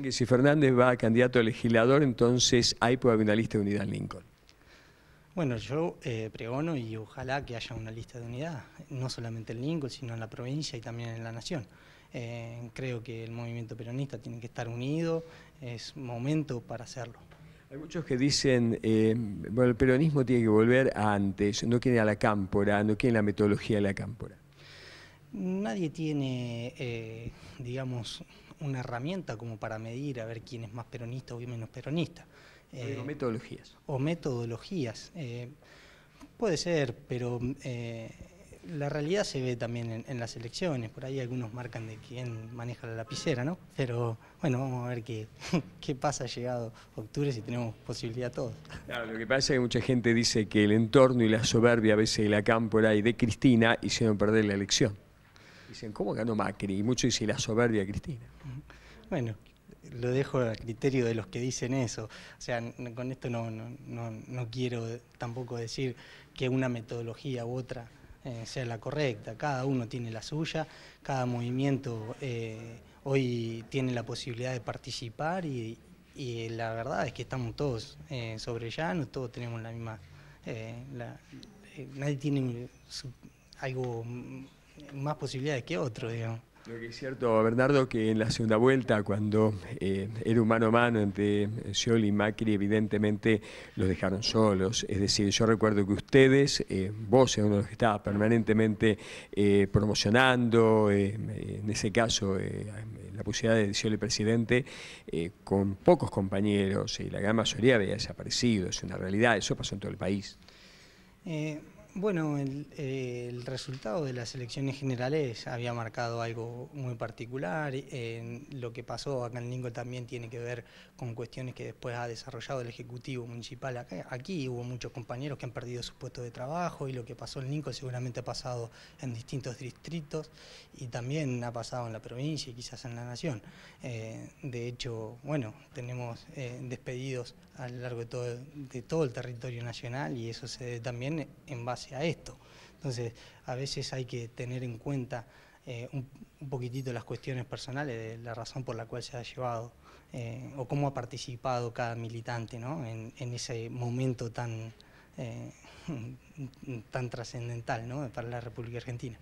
que si Fernández va candidato a legislador, entonces ahí puede haber una lista de unidad en Lincoln. Bueno, yo eh, pregono y ojalá que haya una lista de unidad, no solamente en Lincoln, sino en la provincia y también en la nación. Eh, creo que el movimiento peronista tiene que estar unido, es momento para hacerlo. Hay muchos que dicen, eh, bueno, el peronismo tiene que volver a antes, no quieren a la cámpora, no quieren la metodología de la cámpora. Nadie tiene, digamos, una herramienta como para medir a ver quién es más peronista o menos peronista. o eh, metodologías. O metodologías. Eh, puede ser, pero eh, la realidad se ve también en, las elecciones. Por ahí algunos marcan de quién maneja la lapicera, ¿no? Pero bueno, vamos a ver qué, qué pasa llegado octubre si tenemos posibilidad todos. Claro, lo que pasa es que mucha gente dice que el entorno y la soberbia a veces la cámpora y de Cristina hicieron perder la elección. Dicen, ¿cómo ganó Macri? Y muchos dicen, la soberbia Cristina. Bueno, lo dejo al criterio de los que dicen eso. O sea, con esto no, quiero tampoco decir que una metodología u otra eh, sea la correcta. Cada uno tiene la suya, cada movimiento eh, hoy tiene la posibilidad de participar y, la verdad es que estamos todos eh, sobre sobre no todos tenemos la misma... nadie tiene algo más posibilidades que otro, digamos. Lo que es cierto, Bernardo, que en la segunda vuelta, cuando eh, era era mano a mano entre eh, Scioli y Macri, evidentemente los dejaron solos. Es decir, yo recuerdo que ustedes, eh, vos eres uno de los que estaba permanentemente promocionando, en ese caso, la posibilidad de Scioli presidente, con pocos compañeros, y la gran mayoría había desaparecido, es una realidad, eso pasó en todo el país. Bueno, el, resultado de las elecciones generales había marcado algo muy particular. en lo que pasó acá en Lincoln también tiene que ver con cuestiones que después ha desarrollado el Ejecutivo Municipal. Acá, aquí hubo muchos compañeros que han perdido su puesto de trabajo y lo que pasó en Lincoln seguramente ha pasado en distintos distritos y también ha pasado en la provincia y quizás en la nación. Eh, de hecho, bueno, tenemos eh, despedidos a lo largo de todo, de todo el territorio nacional y eso se también en base esto. Entonces, a veces hay que tener en cuenta eh, un, poquitito las cuestiones personales, de la razón por la cual se ha llevado eh, o cómo ha participado cada militante en, ese momento tan, eh, tan trascendental para la República Argentina.